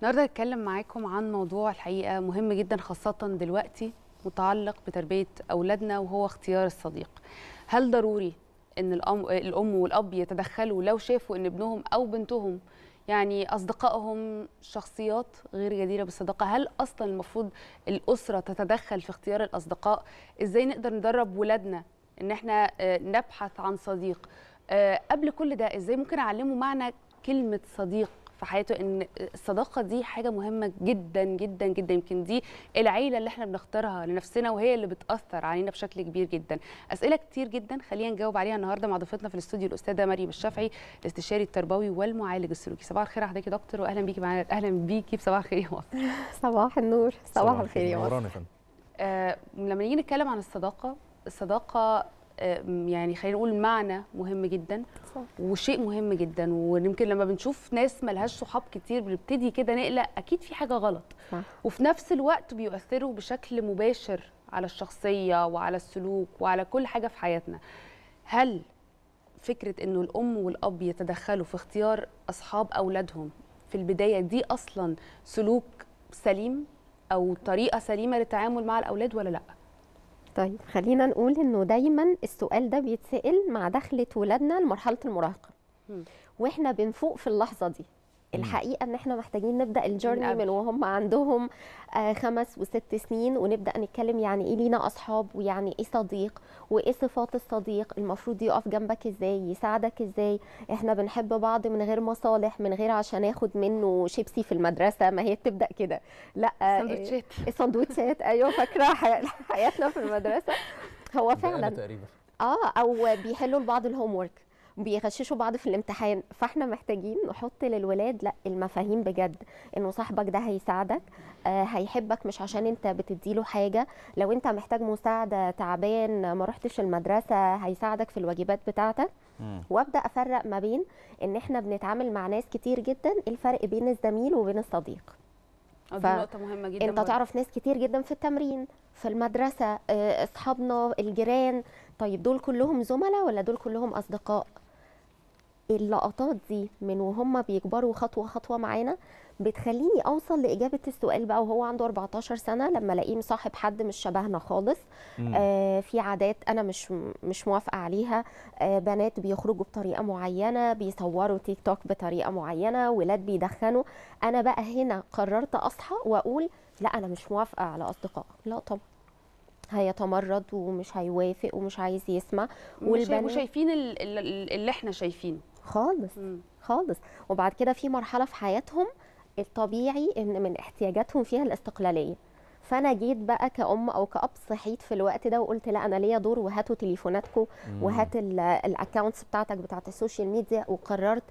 النهارده هتكلم معاكم عن موضوع الحقيقه مهم جدا خاصه دلوقتي متعلق بتربيه اولادنا وهو اختيار الصديق هل ضروري ان الام الام والاب يتدخلوا لو شافوا ان ابنهم او بنتهم يعني اصدقائهم شخصيات غير جديره بالصداقه هل اصلا المفروض الاسره تتدخل في اختيار الاصدقاء ازاي نقدر ندرب ولادنا ان احنا آه، نبحث عن صديق آه، قبل كل ده ازاي ممكن اعلمه معنى كلمه صديق في حياته ان الصداقه دي حاجه مهمه جدا جدا جدا يمكن دي العيله اللي احنا بنختارها لنفسنا وهي اللي بتاثر علينا بشكل كبير جدا اسئله كتير جدا خلينا نجاوب عليها النهارده مع ضيفتنا في الاستوديو الاستاذه مريم الشافعي الاستشاري التربوي والمعالج السلوكي صباح الخير حضرتك يا دكتور واهلا بيكي معانا اهلا بيكي بصباح الخير يا مصر صباح النور صباح الخير يا مصر آه لما نيجي نتكلم عن الصداقه الصداقه يعني خلينا نقول معنى مهم جدا صح. وشيء مهم جدا ويمكن لما بنشوف ناس ملهاش صحاب كتير بنبتدي كده نقلق اكيد في حاجه غلط صح. وفي نفس الوقت بيؤثروا بشكل مباشر على الشخصيه وعلى السلوك وعلى كل حاجه في حياتنا هل فكره انه الام والاب يتدخلوا في اختيار اصحاب اولادهم في البدايه دي اصلا سلوك سليم او طريقه سليمه للتعامل مع الاولاد ولا لا طيب خلينا نقول انه دايما السؤال ده بيتسال مع دخله ولادنا لمرحله المراهقه واحنا بنفوق في اللحظه دي الحقيقه ان احنا محتاجين نبدا الجورني من وهم عندهم آه، خمس وست سنين ونبدا نتكلم يعني ايه لينا اصحاب ويعني ايه صديق وايه صفات الصديق المفروض يقف جنبك ازاي يساعدك ازاي احنا بنحب بعض من غير مصالح من غير عشان اخد منه شيبسي في المدرسه ما هي بتبدا كده لا السندوتشات آه، السندوتشات آه، ايوه فاكره حياتنا في المدرسه هو فعلا تقريبا اه او بيحلوا لبعض الهوم ورك بيغششوا بعض في الامتحان فاحنا محتاجين نحط للولاد لا المفاهيم بجد انه صاحبك ده هيساعدك آه، هيحبك مش عشان انت بتديله حاجه لو انت محتاج مساعده تعبان ما رحتش المدرسه هيساعدك في الواجبات بتاعتك وابدا افرق ما بين ان احنا بنتعامل مع ناس كتير جدا الفرق بين الزميل وبين الصديق آه، ف... نقطة مهمة جدا انت تعرف ناس كتير جدا في التمرين في المدرسة آه، اصحابنا الجيران طيب دول كلهم زملاء ولا دول كلهم اصدقاء اللقطات دي من وهم بيكبروا خطوه خطوه معانا بتخليني اوصل لاجابه السؤال بقى وهو عنده 14 سنه لما الاقيه مصاحب حد مش شبهنا خالص آه في عادات انا مش مش موافقه عليها آه بنات بيخرجوا بطريقه معينه بيصوروا تيك توك بطريقه معينه ولاد بيدخنوا انا بقى هنا قررت اصحى واقول لا انا مش موافقه على اصدقاء لا طبعا هيتمرد ومش هيوافق ومش عايز يسمع والبنات شايفين اللي احنا شايفينه خالص م. خالص وبعد كده في مرحله في حياتهم الطبيعي ان من احتياجاتهم فيها الاستقلاليه فانا جيت بقى كأم او كأب صحيت في الوقت ده وقلت لا انا ليا دور وهاتوا تليفوناتكم وهات الاكونتس بتاعتك بتاعت السوشيال ميديا وقررت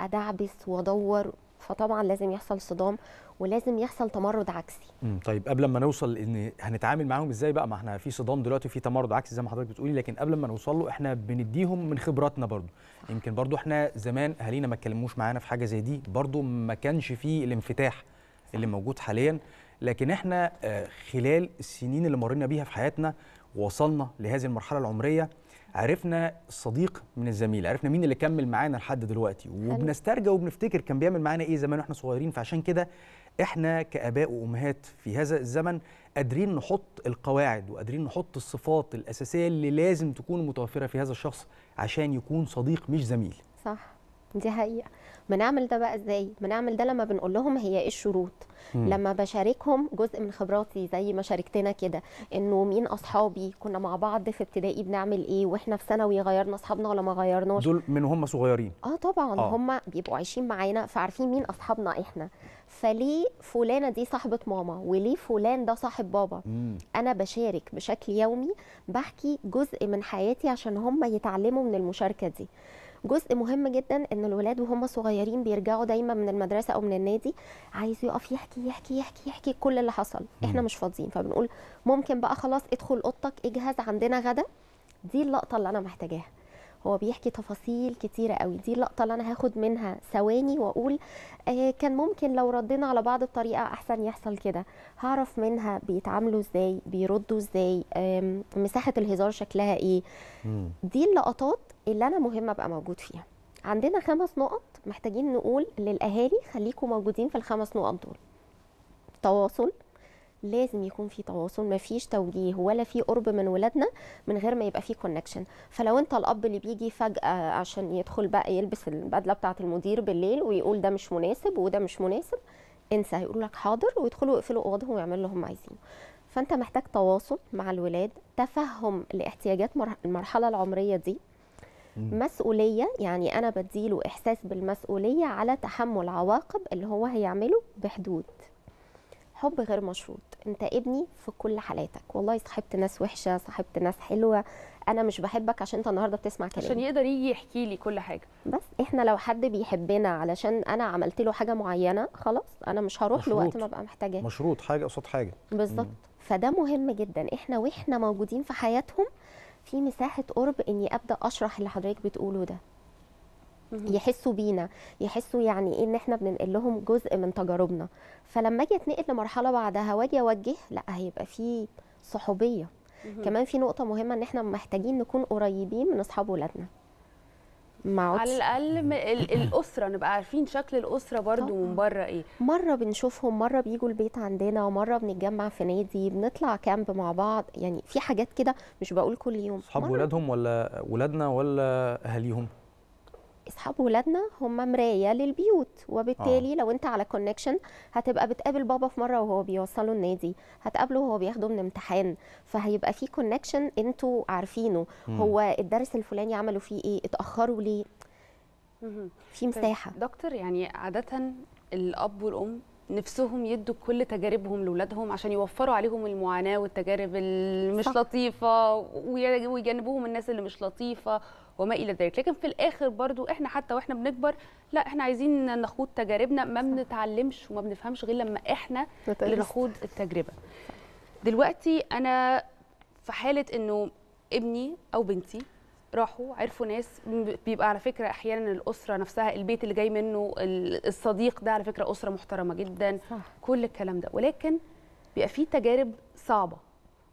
ادعبس وادور فطبعا لازم يحصل صدام ولازم يحصل تمرد عكسي طيب قبل ما نوصل ان هنتعامل معاهم ازاي بقى ما احنا في صدام دلوقتي وفي تمرد عكسي زي ما حضرتك بتقولي لكن قبل ما نوصل له احنا بنديهم من خبراتنا برضو يمكن برضو احنا زمان اهالينا ما اتكلموش معانا في حاجه زي دي برضو ما كانش في الانفتاح اللي موجود حاليا لكن احنا آه، خلال السنين اللي مرينا بيها في حياتنا وصلنا لهذه المرحله العمريه عرفنا الصديق من الزميل عرفنا مين اللي كمل معانا لحد دلوقتي وبنسترجع وبنفتكر كان بيعمل معانا ايه زمان واحنا صغيرين فعشان كده احنا كاباء وامهات في هذا الزمن قادرين نحط القواعد وقادرين نحط الصفات الاساسيه اللي لازم تكون متوفره في هذا الشخص عشان يكون صديق مش زميل صح دي حقيقه بنعمل ده بقى ازاي بنعمل ده لما بنقول لهم هي ايه الشروط مم. لما بشاركهم جزء من خبراتي زي ما شاركتنا كده انه مين اصحابي كنا مع بعض في ابتدائي بنعمل ايه واحنا في ثانوي غيرنا اصحابنا ولا ما غيرناش دول من هم صغيرين اه طبعا آه. هم بيبقوا عايشين معانا فعارفين مين اصحابنا احنا فليه فلانه دي صاحبه ماما وليه فلان ده صاحب بابا مم. انا بشارك بشكل يومي بحكي جزء من حياتي عشان هم يتعلموا من المشاركه دي جزء مهم جدا ان الولاد وهم صغيرين بيرجعوا دايما من المدرسه او من النادي عايز يقف يحكي يحكي يحكي يحكي كل اللي حصل احنا مش فاضيين فبنقول ممكن بقى خلاص ادخل اوضتك اجهز عندنا غدا دي اللقطه اللي انا محتاجاها هو بيحكي تفاصيل كتيرة قوي دي اللقطة اللي أنا هاخد منها ثواني وأقول آه كان ممكن لو ردينا على بعض بطريقة أحسن يحصل كده هعرف منها بيتعاملوا إزاي بيردوا إزاي مساحة الهزار شكلها إيه دي اللقطات اللي انا مهم ابقى موجود فيها عندنا خمس نقط محتاجين نقول للاهالي خليكم موجودين في الخمس نقط دول تواصل لازم يكون في تواصل مفيش توجيه ولا في قرب من ولادنا من غير ما يبقى في كونكشن فلو انت الاب اللي بيجي فجاه عشان يدخل بقى يلبس البدله بتاعه المدير بالليل ويقول ده مش مناسب وده مش مناسب انسى هيقول لك حاضر ويدخلوا يقفلوا اوضهم ويعملوا اللي هم عايزينه فانت محتاج تواصل مع الولاد تفهم لاحتياجات المرحله العمريه دي مسؤوليه يعني انا بديله احساس بالمسؤوليه على تحمل عواقب اللي هو هيعمله بحدود حب غير مشروط انت ابني في كل حالاتك والله صاحبت ناس وحشه صاحبت ناس حلوه انا مش بحبك عشان انت النهارده بتسمع كلامي عشان يقدر يجي يحكي لي كل حاجه بس احنا لو حد بيحبنا علشان انا عملت له حاجه معينه خلاص انا مش هروح له وقت ما ابقى محتاجاه مشروط حاجه قصاد حاجه بالظبط فده مهم جدا احنا واحنا موجودين في حياتهم في مساحه قرب اني ابدا اشرح اللي حضرتك بتقوله ده يحسوا بينا يحسوا يعني ايه ان احنا بننقل لهم جزء من تجاربنا فلما اجي اتنقل لمرحله بعدها واجي اوجه لا هيبقى في صحوبيه كمان في نقطه مهمه ان احنا محتاجين نكون قريبين من اصحاب ولادنا مع على الاقل الاسره نبقى عارفين شكل الاسره برضو من بره ايه مره بنشوفهم مره بيجوا البيت عندنا مره بنتجمع في نادي بنطلع كامب مع بعض يعني في حاجات كده مش بقول كل يوم اصحاب ولادهم ولا ولادنا ولا اهاليهم اصحاب ولادنا هم مرايه للبيوت وبالتالي آه. لو انت على كونكشن هتبقى بتقابل بابا في مره وهو بيوصله النادي هتقابله وهو بياخده من امتحان فهيبقى في كونكشن انتوا عارفينه مم. هو الدرس الفلاني عملوا فيه ايه اتاخروا ليه في طيب، مساحه دكتور يعني عاده الاب والام نفسهم يدوا كل تجاربهم لاولادهم عشان يوفروا عليهم المعاناه والتجارب المش لطيفه ويجنبوهم الناس اللي مش لطيفه وما الى ذلك لكن في الاخر برضو احنا حتى واحنا بنكبر لا احنا عايزين نخوض تجاربنا ما بنتعلمش وما بنفهمش غير لما احنا اللي نخوض التجربه دلوقتي انا في حاله انه ابني او بنتي راحوا عرفوا ناس بيبقى على فكره احيانا الاسره نفسها البيت اللي جاي منه الصديق ده على فكره اسره محترمه جدا صح. كل الكلام ده ولكن بيبقى في تجارب صعبه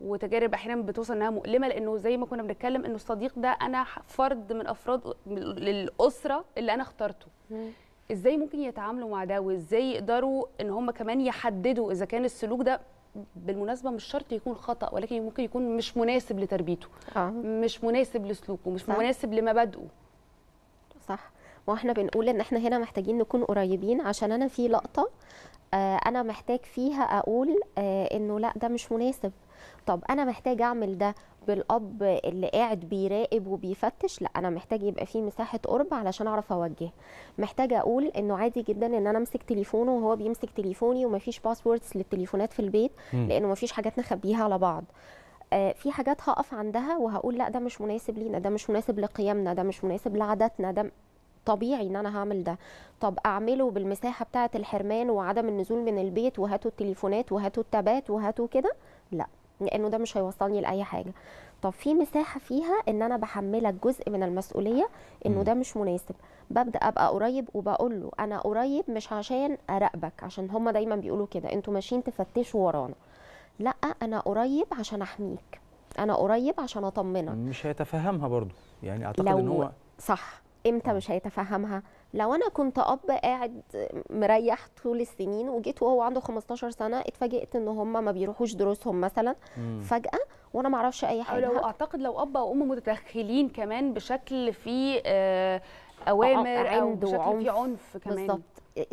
وتجارب احيانا بتوصل انها مؤلمه لانه زي ما كنا بنتكلم انه الصديق ده انا فرد من افراد الاسره اللي انا اخترته مم. ازاي ممكن يتعاملوا مع ده وازاي يقدروا ان هم كمان يحددوا اذا كان السلوك ده بالمناسبه مش شرط يكون خطا ولكن ممكن يكون مش مناسب لتربيته آه. مش مناسب لسلوكه مش صح. مناسب لمبادئه صح واحنا بنقول ان احنا هنا محتاجين نكون قريبين عشان انا في لقطه آه انا محتاج فيها اقول آه انه لا ده مش مناسب طب انا محتاج اعمل ده بالاب اللي قاعد بيراقب وبيفتش لا انا محتاج يبقى فيه مساحه قرب علشان اعرف اوجه محتاج اقول انه عادي جدا ان انا امسك تليفونه وهو بيمسك تليفوني ومفيش باسوردز للتليفونات في البيت لانه مفيش حاجات نخبيها على بعض آه، في حاجات هقف عندها وهقول لا ده مش مناسب لينا ده مش مناسب لقيمنا ده مش مناسب لعاداتنا ده طبيعي ان انا هعمل ده طب اعمله بالمساحه بتاعه الحرمان وعدم النزول من البيت وهاتوا التليفونات وهاتوا التابات وهاتوا كده لا لانه ده مش هيوصلني لاي حاجه طب في مساحه فيها ان انا بحملك جزء من المسؤوليه انه ده مش مناسب ببدا ابقى قريب وبقول له انا قريب مش عشان اراقبك عشان هما دايما بيقولوا كده انتوا ماشيين تفتشوا ورانا لا انا قريب عشان احميك انا قريب عشان اطمنك مش هيتفهمها برضو يعني اعتقد ان هو صح امتى مش هيتفهمها لو انا كنت اب قاعد مريح طول السنين وجيت وهو عنده 15 سنه اتفاجئت ان هم ما بيروحوش دروسهم مثلا مم. فجاه وانا ما اعرفش اي حاجه لو اعتقد لو اب او ام متدخلين كمان بشكل فيه آه، اوامر او بشكل فيه عنف كمان بالظبط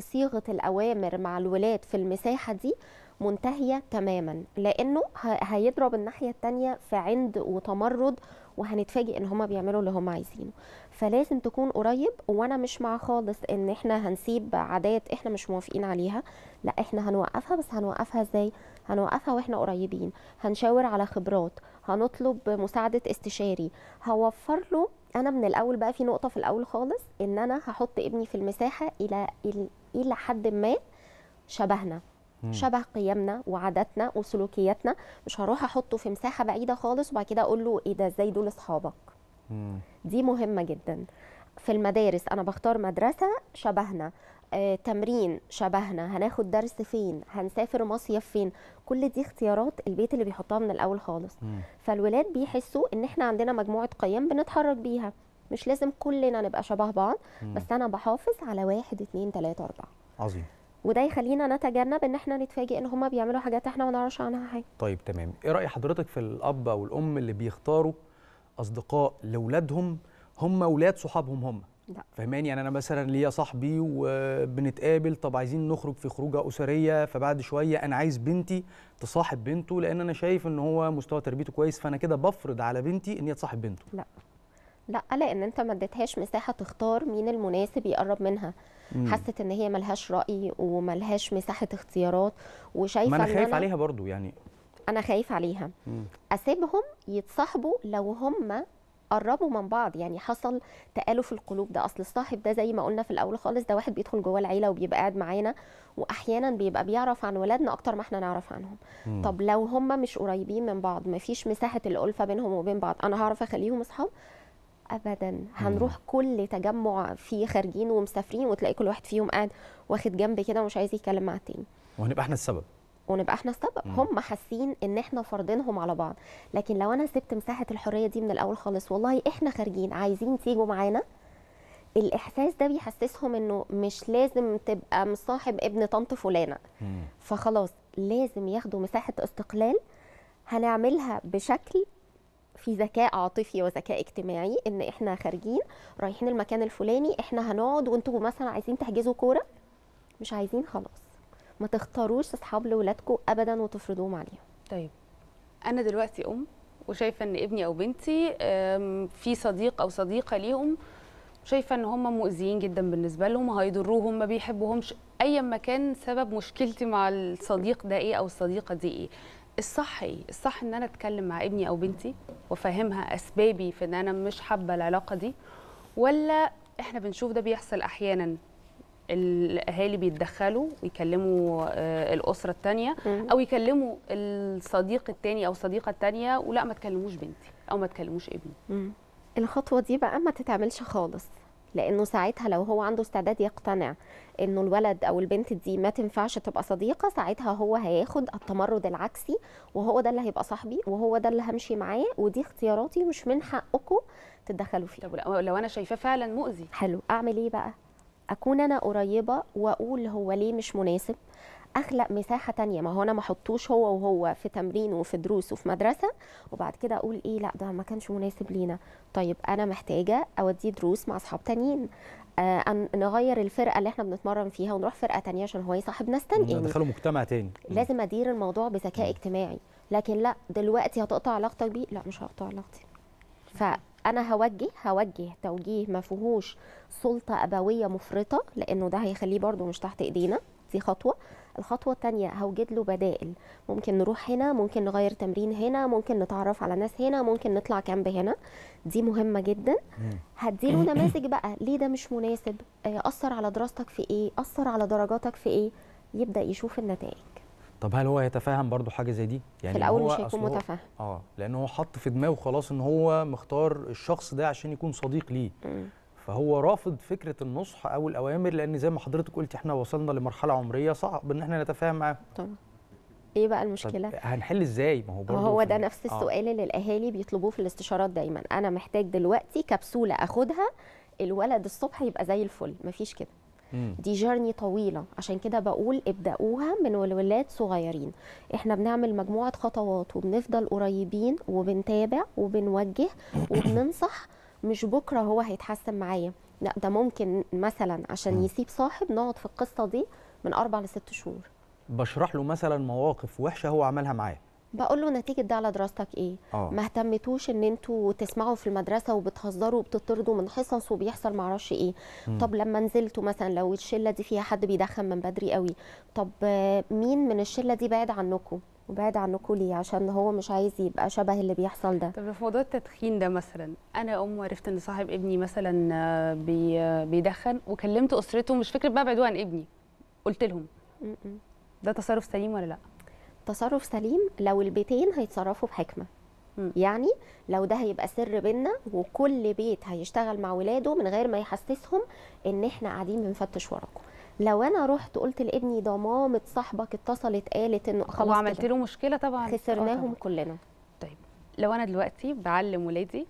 صيغه الاوامر مع الولاد في المساحه دي منتهيه تماما لانه هيضرب الناحيه التانية في عند وتمرد وهنتفاجئ ان هما بيعملوا اللي هما عايزينه فلازم تكون قريب وانا مش مع خالص ان احنا هنسيب عادات احنا مش موافقين عليها لا احنا هنوقفها بس هنوقفها ازاي هنوقفها واحنا قريبين هنشاور على خبرات هنطلب مساعده استشاري هوفر له انا من الاول بقى في نقطه في الاول خالص ان انا هحط ابني في المساحه الى الى حد ما شبهنا شبه قيمنا وعاداتنا وسلوكياتنا مش هروح احطه في مساحه بعيده خالص وبعد كده اقول له ايه ده ازاي دول اصحابك دي مهمه جدا في المدارس انا بختار مدرسه شبهنا آه، تمرين شبهنا هناخد درس فين هنسافر مصيف فين كل دي اختيارات البيت اللي بيحطها من الاول خالص فالولاد بيحسوا ان احنا عندنا مجموعه قيم بنتحرك بيها مش لازم كلنا نبقى شبه بعض بس انا بحافظ على واحد اثنين ثلاثة اربعه عظيم وده يخلينا نتجنب ان احنا نتفاجئ ان هم بيعملوا حاجات احنا ما نعرفش عنها حاجه طيب تمام ايه راي حضرتك في الاب او الام اللي بيختاروا اصدقاء لاولادهم هم اولاد صحابهم هم لا فهماني يعني انا مثلا ليا صاحبي وبنتقابل طب عايزين نخرج في خروجه اسريه فبعد شويه انا عايز بنتي تصاحب بنته لان انا شايف ان هو مستوى تربيته كويس فانا كده بفرض على بنتي ان هي تصاحب بنته لا لا لان انت ما اديتهاش مساحه تختار مين المناسب يقرب منها مم. حست ان هي ملهاش راي وملهاش مساحه اختيارات وشايفه ما انا خايف أنا عليها برضو يعني انا خايف عليها مم. اسيبهم يتصاحبوا لو هم قربوا من بعض يعني حصل تآلف القلوب ده اصل الصاحب ده زي ما قلنا في الاول خالص ده واحد بيدخل جوه العيله وبيبقى قاعد معانا واحيانا بيبقى بيعرف عن ولادنا اكتر ما احنا نعرف عنهم مم. طب لو هم مش قريبين من بعض مفيش مساحه الالفه بينهم وبين بعض انا هعرف اخليهم اصحاب ابدا هنروح كل تجمع فيه خارجين ومسافرين وتلاقي كل واحد فيهم قاعد واخد جنب كده ومش عايز يتكلم مع التاني وهنبقى احنا السبب ونبقى احنا السبب مم. هم حاسين ان احنا فارضينهم على بعض لكن لو انا سبت مساحه الحريه دي من الاول خالص والله احنا خارجين عايزين تيجوا معانا الاحساس ده بيحسسهم انه مش لازم تبقى مصاحب ابن طنط فلانه مم. فخلاص لازم ياخدوا مساحه استقلال هنعملها بشكل في ذكاء عاطفي وذكاء اجتماعي ان احنا خارجين رايحين المكان الفلاني احنا هنقعد وانتوا مثلا عايزين تحجزوا كوره مش عايزين خلاص ما تختاروش اصحاب لاولادكم ابدا وتفرضوهم عليهم طيب انا دلوقتي ام وشايفه ان ابني او بنتي في صديق او صديقه ليهم شايفه ان هم مؤذيين جدا بالنسبه لهم هيضروهم ما بيحبوهمش ايا ما كان سبب مشكلتي مع الصديق ده ايه او الصديقه دي ايه الصح ايه الصح ان انا اتكلم مع ابني او بنتي وافهمها اسبابي في ان انا مش حابه العلاقه دي ولا احنا بنشوف ده بيحصل احيانا الاهالي بيتدخلوا ويكلموا آه، الاسره الثانيه او يكلموا الصديق الثاني او الصديقه الثانيه ولا ما تكلموش بنتي او ما تكلموش ابني الخطوه دي بقى ما تتعملش خالص لانه ساعتها لو هو عنده استعداد يقتنع انه الولد او البنت دي ما تنفعش تبقى صديقه ساعتها هو هياخد التمرد العكسي وهو ده اللي هيبقى صاحبي وهو ده اللي همشي معاه ودي اختياراتي مش من حقكم تتدخلوا فيه طب لو انا شايفاه فعلا مؤذي حلو اعمل ايه بقى اكون انا قريبه واقول هو ليه مش مناسب اخلق مساحه تانية ما هو انا ما احطوش هو وهو في تمرين وفي دروس وفي مدرسه وبعد كده اقول ايه لا ده ما كانش مناسب لينا طيب انا محتاجه اوديه دروس مع اصحاب تانيين آه نغير الفرقه اللي احنا بنتمرن فيها ونروح فرقه تانية عشان هو يصاحب ناس تانية ندخله مجتمع تاني لازم ادير الموضوع بذكاء اجتماعي لكن لا دلوقتي هتقطع علاقتك بيه لا مش هقطع علاقتي فانا هوجه هوجه توجيه ما فيهوش سلطه ابويه مفرطه لانه ده هيخليه برده مش تحت ايدينا دي خطوه الخطوه التانية هوجد له بدائل ممكن نروح هنا ممكن نغير تمرين هنا ممكن نتعرف على ناس هنا ممكن نطلع كامب هنا دي مهمه جدا هديله نماذج بقى ليه ده مش مناسب آه، اثر على دراستك في ايه اثر على درجاتك في ايه يبدا يشوف النتائج طب هل هو يتفاهم برضو حاجه زي دي يعني في الاول مش هيكون متفاهم اه لان هو حط في دماغه خلاص ان هو مختار الشخص ده عشان يكون صديق ليه فهو رافض فكره النصح او الاوامر لان زي ما حضرتك قلت احنا وصلنا لمرحله عمريه صعب ان احنا نتفاهم معاه طبعا ايه بقى المشكله هنحل ازاي ما هو آه، برضه هو ده نفس آه. السؤال اللي الاهالي بيطلبوه في الاستشارات دايما انا محتاج دلوقتي كبسوله اخدها الولد الصبح يبقى زي الفل مفيش كده دي جيرني طويله عشان كده بقول ابداوها من الولاد صغيرين احنا بنعمل مجموعه خطوات وبنفضل قريبين وبنتابع وبنوجه وبننصح مش بكره هو هيتحسن معايا لا ده ممكن مثلا عشان يسيب صاحب نقعد في القصه دي من اربع لست شهور بشرح له مثلا مواقف وحشه هو عملها معايا بقول له نتيجه ده على دراستك ايه آه. ما اهتمتوش ان انتوا تسمعوا في المدرسه وبتهزروا وبتطردوا من حصص وبيحصل معرفش ايه مم. طب لما نزلتوا مثلا لو الشله دي فيها حد بيدخن من بدري قوي طب مين من الشله دي بعد عنكم وبعد عنه كلي عشان هو مش عايز يبقى شبه اللي بيحصل ده طب في موضوع التدخين ده مثلا انا ام عرفت ان صاحب ابني مثلا آه، بي آه، بيدخن وكلمت اسرته مش فكره بقى بعدوها عن ابني قلت لهم ده تصرف سليم ولا لا تصرف سليم لو البيتين هيتصرفوا بحكمه يعني لو ده هيبقى سر بينا وكل بيت هيشتغل مع ولاده من غير ما يحسسهم ان احنا قاعدين بنفتش وراكم لو انا رحت قلت لابني ده مامه صاحبك اتصلت قالت انه خلاص وعملت له مشكله طبعا خسرناهم اه طبعًا. كلنا طيب لو انا دلوقتي بعلم ولادي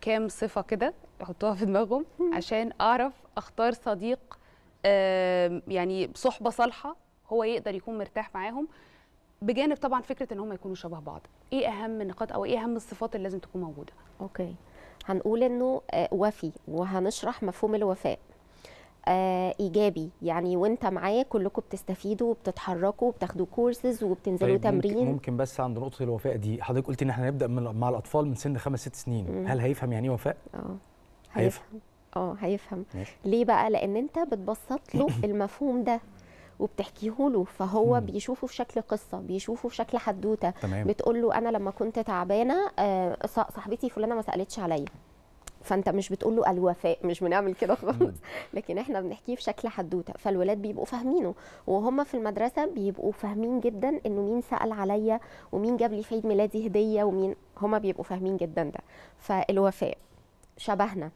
كام صفه كده احطها في دماغهم عشان اعرف اختار صديق يعني صحبه صالحه هو يقدر يكون مرتاح معاهم بجانب طبعا فكره ان هم يكونوا شبه بعض ايه اهم النقاط او ايه اهم الصفات اللي لازم تكون موجوده اوكي هنقول انه آه، وفي وهنشرح مفهوم الوفاء آه، ايجابي يعني وانت معاه كلكم بتستفيدوا وبتتحركوا وبتاخدوا كورسز وبتنزلوا طيب تمرين ممكن, ممكن بس عند نقطه الوفاء دي حضرتك قلت ان احنا هنبدا مع الاطفال من سن خمس ست سنين مم. هل هيفهم يعني ايه وفاء اه هيفهم اه هيفهم ماشي. ليه بقى لان انت بتبسط له المفهوم ده وبتحكيه له فهو مم. بيشوفه في شكل قصه بيشوفه في شكل حدوته بتقول له انا لما كنت تعبانه آه، صاحبتي فلانه ما سالتش عليا فانت مش بتقول له الوفاء مش بنعمل كده خالص لكن احنا بنحكيه في شكل حدوته فالولاد بيبقوا فاهمينه وهم في المدرسه بيبقوا فاهمين جدا انه مين سال عليا ومين جاب لي في عيد ميلادي هديه ومين هم بيبقوا فاهمين جدا ده فالوفاء شبهنا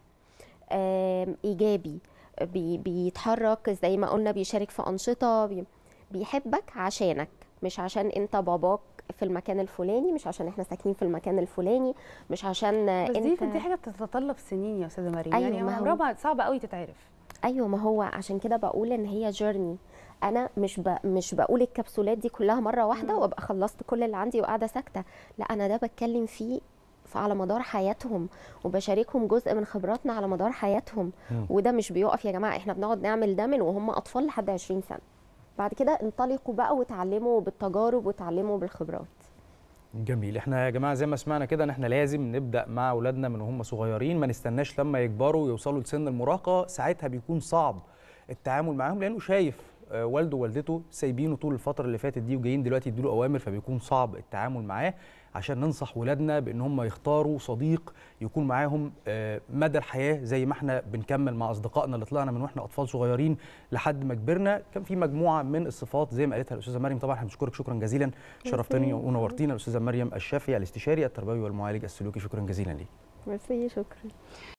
ايجابي بي بيتحرك زي ما قلنا بيشارك في انشطه بي بيحبك عشانك مش عشان انت باباك في المكان الفلاني مش عشان احنا ساكنين في المكان الفلاني مش عشان بس انت دي حاجه بتتطلب سنين يا استاذه مريم أيوة يعني ربع صعبه قوي تتعرف ايوه ما هو عشان كده بقول ان هي جيرني انا مش ب... مش بقول الكبسولات دي كلها مره واحده وابقى خلصت كل اللي عندي وقاعده ساكته لا انا ده بتكلم فيه على مدار حياتهم وبشاركهم جزء من خبراتنا على مدار حياتهم وده مش بيقف يا جماعه احنا بنقعد نعمل ده من وهم اطفال لحد 20 سنه بعد كده انطلقوا بقى وتعلموا بالتجارب وتعلموا بالخبرات جميل احنا يا جماعه زي ما سمعنا كده ان احنا لازم نبدا مع اولادنا من وهم صغيرين ما نستناش لما يكبروا ويوصلوا لسن المراهقه ساعتها بيكون صعب التعامل معاهم لانه شايف آه، والده ووالدته سايبينه طول الفتره اللي فاتت دي وجايين دلوقتي يديله اوامر فبيكون صعب التعامل معاه عشان ننصح ولادنا بان هم يختاروا صديق يكون معاهم آه، مدى الحياه زي ما احنا بنكمل مع اصدقائنا اللي طلعنا من واحنا اطفال صغيرين لحد ما كبرنا كان في مجموعه من الصفات زي ما قالتها الاستاذه مريم طبعا احنا بنشكرك شكرا جزيلا شرفتني ونورتينا الاستاذه مريم الشافي الاستشاري التربوي والمعالج السلوكي شكرا جزيلا ليك ميرسي شكرا